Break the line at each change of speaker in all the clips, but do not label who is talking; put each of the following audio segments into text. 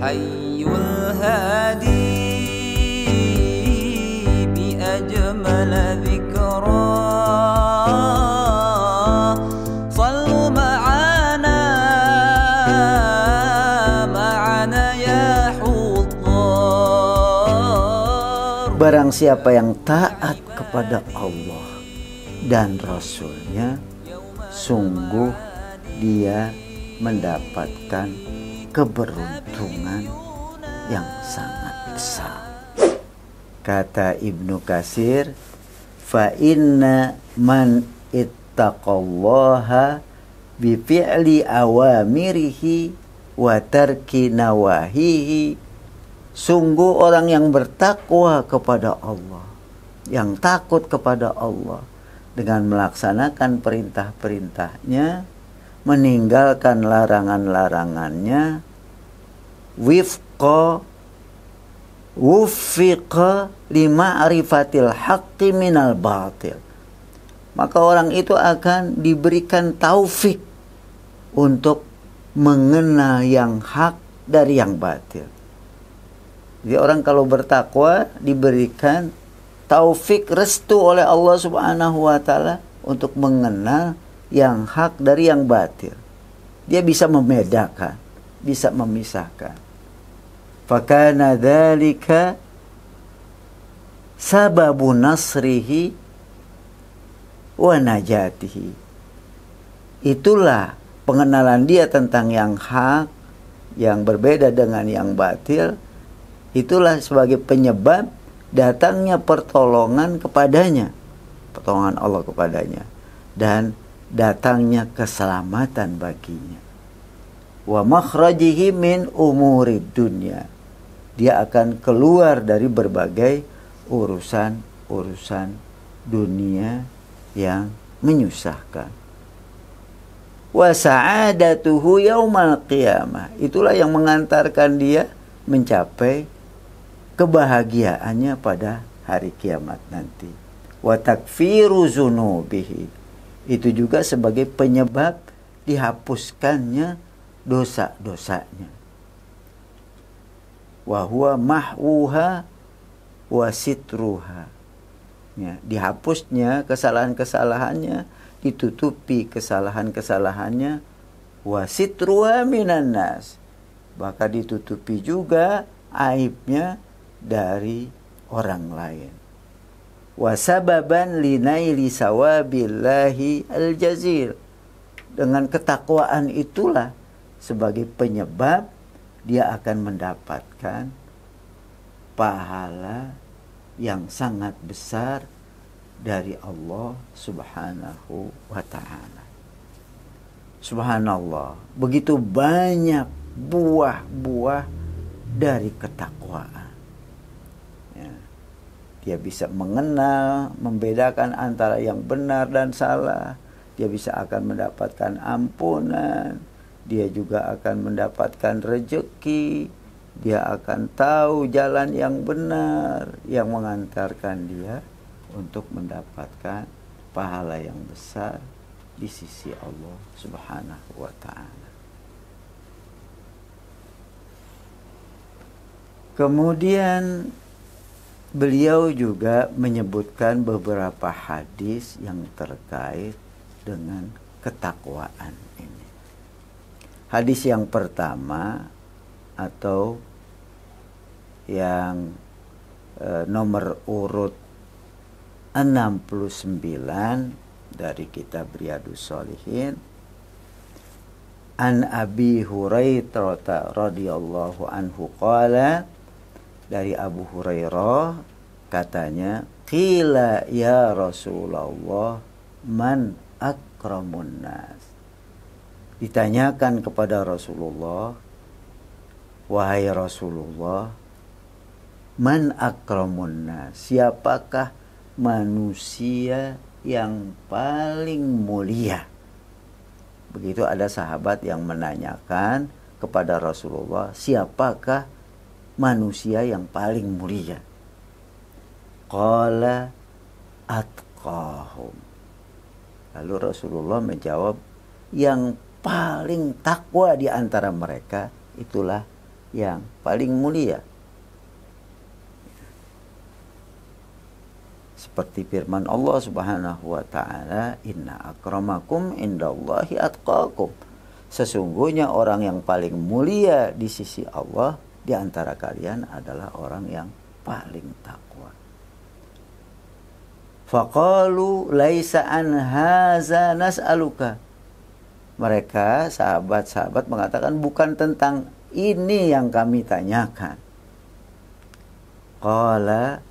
الحي ya Barang siapa yang taat kepada Allah dan Rasulnya, sungguh dia mendapatkan keberuntungan yang sangat besar. Kata Ibnu Kasir, fa inna man ittaqallaha bi fi'li awamirihi wa tarki nawahihi sungguh orang yang bertakwa kepada Allah yang takut kepada Allah dengan melaksanakan perintah-perintahnya meninggalkan larangan-larangannya wifqa wufiqa lima arifatil haqqi minal batil maka orang itu akan diberikan taufik untuk mengenal yang hak dari yang batil jadi orang kalau bertakwa diberikan taufik restu oleh Allah Subhanahu wa taala untuk mengenal yang hak dari yang batil. Dia bisa membedakan, bisa memisahkan. Fakana dzalika sababu nasrihi wa najatihi. Itulah pengenalan dia tentang yang hak yang berbeda dengan yang batil. Itulah sebagai penyebab datangnya pertolongan kepadanya. Pertolongan Allah kepadanya dan datangnya keselamatan baginya. Wa makhrajihi min umuri dunia. Dia akan keluar dari berbagai urusan-urusan dunia yang menyusahkan. Wa sa'adatuhu yaumal qiyamah. Itulah yang mengantarkan dia mencapai kebahagiaannya pada hari kiamat nanti. Wa takfiru zunubihi itu juga sebagai penyebab dihapuskannya dosa-dosanya. Wahwa mahuha wasitruha. Ya, dihapusnya kesalahan-kesalahannya, ditutupi kesalahan-kesalahannya, wasitruha minanas nas. Bahkan ditutupi juga aibnya dari orang lain. Wasababan linaili aljazil. Dengan ketakwaan itulah sebagai penyebab dia akan mendapatkan pahala yang sangat besar dari Allah Subhanahu wa taala. Subhanallah, begitu banyak buah-buah dari ketakwaan. Ya. Dia bisa mengenal, membedakan antara yang benar dan salah. Dia bisa akan mendapatkan ampunan. Dia juga akan mendapatkan rejeki. Dia akan tahu jalan yang benar yang mengantarkan dia untuk mendapatkan pahala yang besar di sisi Allah Subhanahu wa taala. Kemudian beliau juga menyebutkan beberapa hadis yang terkait dengan ketakwaan ini. Hadis yang pertama atau yang e, nomor urut 69 dari kitab Riyadus Solihin An Abi Hurairah radhiyallahu anhu qala dari Abu Hurairah katanya qila ya Rasulullah man akramun nas ditanyakan kepada Rasulullah wahai Rasulullah man akramun nas siapakah manusia yang paling mulia begitu ada sahabat yang menanyakan kepada Rasulullah siapakah manusia yang paling mulia. Qala atqahum. Lalu Rasulullah menjawab, yang paling takwa di antara mereka itulah yang paling mulia. Seperti firman Allah Subhanahu wa taala, "Inna akramakum indallahi atqakum." Sesungguhnya orang yang paling mulia di sisi Allah di antara kalian adalah orang yang paling takwa. Faqalu laisa an haza nas'aluka. Mereka sahabat-sahabat mengatakan bukan tentang ini yang kami tanyakan. Qala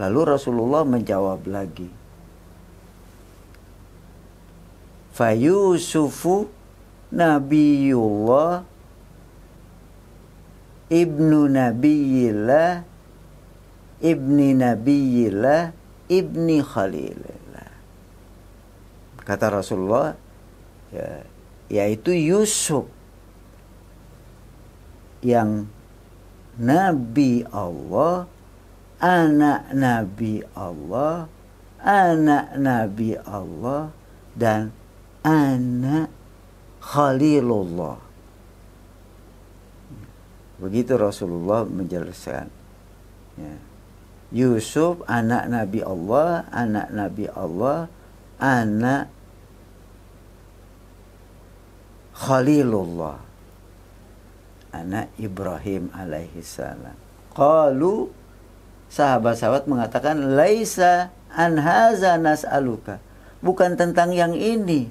Lalu Rasulullah menjawab lagi. Fayusufu Nabiullah ibnu nabiyillah ibni nabiyillah ibni khalilillah kata Rasulullah ya, yaitu Yusuf yang nabi Allah anak nabi Allah anak nabi Allah dan anak Khalilullah Begitu Rasulullah menjelaskan. Ya. Yusuf anak Nabi Allah, anak Nabi Allah, anak Khalilullah. Anak Ibrahim alaihissalam. Qalu sahabat-sahabat mengatakan laisa an haza nas'aluka. Bukan tentang yang ini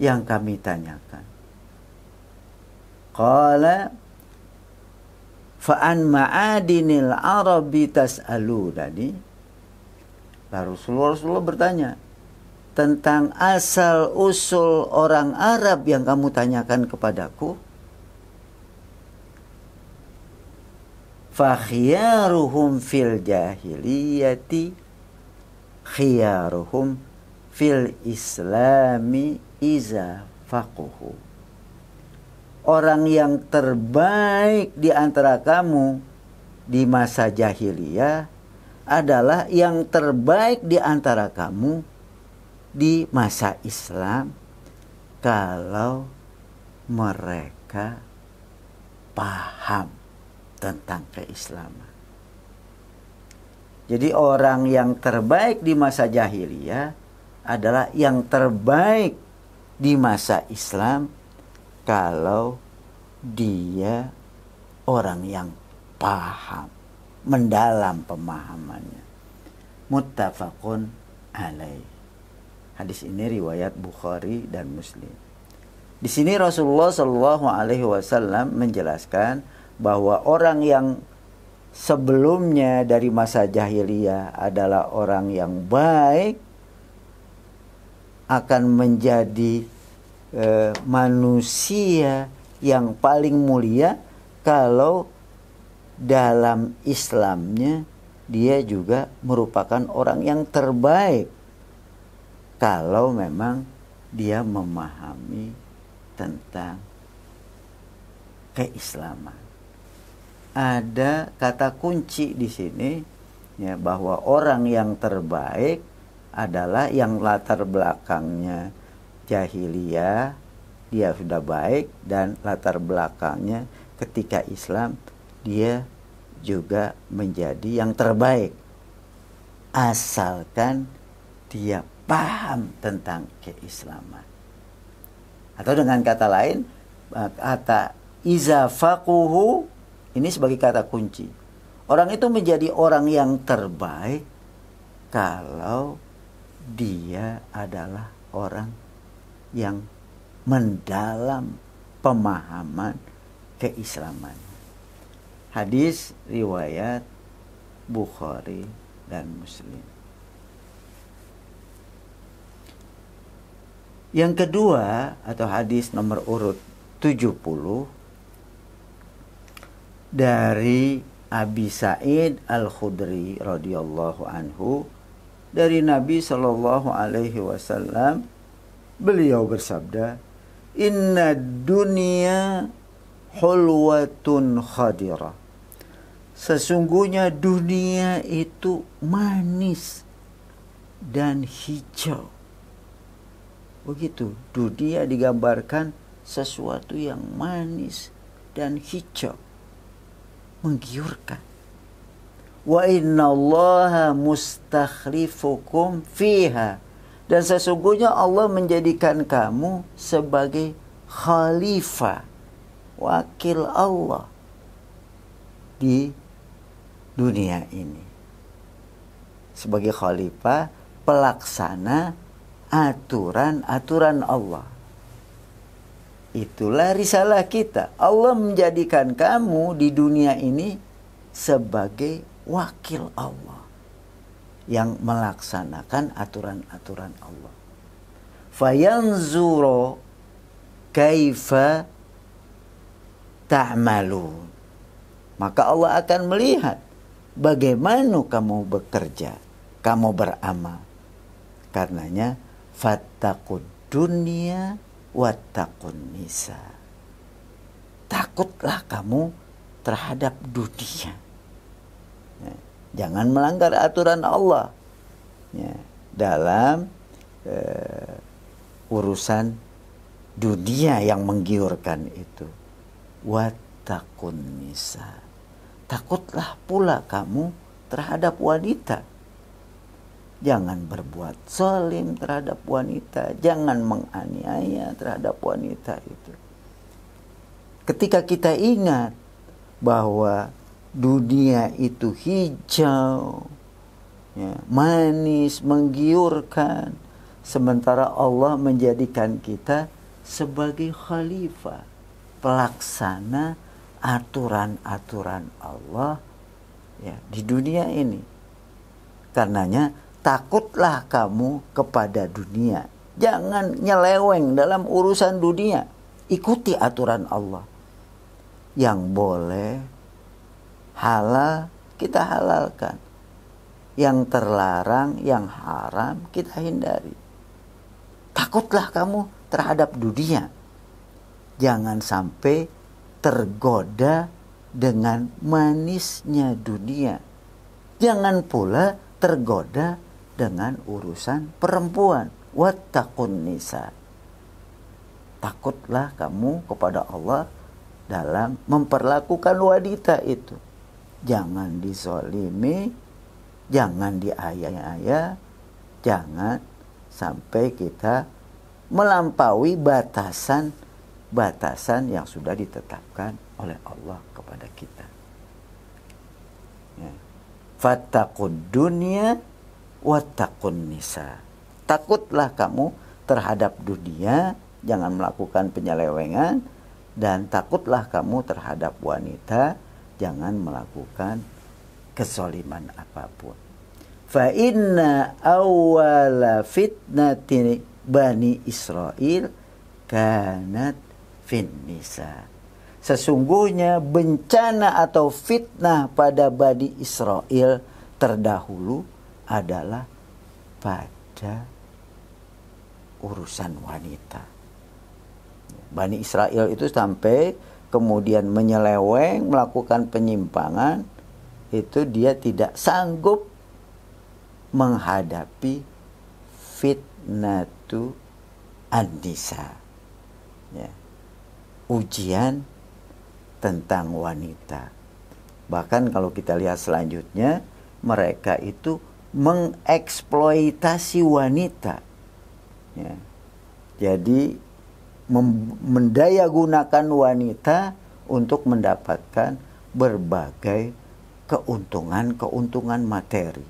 yang kami tanyakan. Qala fa'an ma'adinil arabi tas'alu tadi lalu Rasulullah, Rasulullah bertanya tentang asal usul orang Arab yang kamu tanyakan kepadaku fakhiyaruhum fil jahiliyati khiyaruhum fil islami iza faquhu orang yang terbaik di antara kamu di masa jahiliyah adalah yang terbaik di antara kamu di masa Islam kalau mereka paham tentang keislaman. Jadi orang yang terbaik di masa jahiliyah adalah yang terbaik di masa Islam kalau dia orang yang paham, mendalam pemahamannya. Muttafaqun alaih. Hadis ini riwayat Bukhari dan Muslim. Di sini Rasulullah Shallallahu Alaihi Wasallam menjelaskan bahwa orang yang sebelumnya dari masa jahiliyah adalah orang yang baik akan menjadi Eh, manusia yang paling mulia kalau dalam Islamnya dia juga merupakan orang yang terbaik kalau memang dia memahami tentang keislaman. Ada kata kunci di sini ya bahwa orang yang terbaik adalah yang latar belakangnya jahiliyah dia sudah baik dan latar belakangnya ketika Islam dia juga menjadi yang terbaik asalkan dia paham tentang keislaman atau dengan kata lain kata izafakuhu ini sebagai kata kunci orang itu menjadi orang yang terbaik kalau dia adalah orang yang mendalam pemahaman keislaman. Hadis riwayat Bukhari dan Muslim. Yang kedua atau hadis nomor urut 70 dari Abi Sa'id Al-Khudri radhiyallahu anhu dari Nabi Shallallahu alaihi wasallam Beliau bersabda, "Inna dunia hulwatun khadira." Sesungguhnya dunia itu manis dan hijau. Begitu, dunia digambarkan sesuatu yang manis dan hijau. Menggiurkan. Wa inna allaha mustakhrifukum fiha dan sesungguhnya Allah menjadikan kamu sebagai khalifah, wakil Allah di dunia ini. Sebagai khalifah, pelaksana aturan-aturan Allah. Itulah risalah kita. Allah menjadikan kamu di dunia ini sebagai wakil Allah yang melaksanakan aturan-aturan Allah. Fayanzuro kaifa ta'malun. Maka Allah akan melihat bagaimana kamu bekerja, kamu beramal. Karenanya fattaqud dunia wattaqun nisa. Takutlah kamu terhadap dunia. Ya. Jangan melanggar aturan Allah ya, dalam uh, urusan dunia yang menggiurkan itu. Watakun nisa. Takutlah pula kamu terhadap wanita. Jangan berbuat zalim terhadap wanita, jangan menganiaya terhadap wanita itu. Ketika kita ingat bahwa dunia itu hijau, ya, manis, menggiurkan, sementara Allah menjadikan kita sebagai khalifah, pelaksana aturan-aturan Allah ya, di dunia ini. Karenanya takutlah kamu kepada dunia. Jangan nyeleweng dalam urusan dunia. Ikuti aturan Allah. Yang boleh halal kita halalkan yang terlarang yang haram kita hindari takutlah kamu terhadap dunia jangan sampai tergoda dengan manisnya dunia jangan pula tergoda dengan urusan perempuan wattaqun nisa takutlah kamu kepada Allah dalam memperlakukan wanita itu jangan disolimi, jangan diayah-ayah, jangan sampai kita melampaui batasan-batasan yang sudah ditetapkan oleh Allah kepada kita. Ya. Fatakun dunia watakun nisa. Takutlah kamu terhadap dunia, jangan melakukan penyelewengan, dan takutlah kamu terhadap wanita, jangan melakukan kesoliman apapun. Fa inna awwala fitnati Bani Israel kanat fin Sesungguhnya bencana atau fitnah pada Bani Israel terdahulu adalah pada urusan wanita. Bani Israel itu sampai kemudian menyeleweng, melakukan penyimpangan, itu dia tidak sanggup menghadapi fitnatu anisa. Ya. Ujian tentang wanita. Bahkan kalau kita lihat selanjutnya, mereka itu mengeksploitasi wanita. Ya. Jadi mendaya gunakan wanita untuk mendapatkan berbagai keuntungan-keuntungan materi.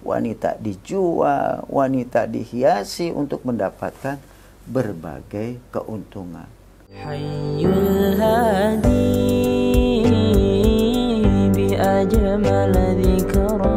Wanita dijual, wanita dihiasi untuk mendapatkan berbagai keuntungan. Hayyul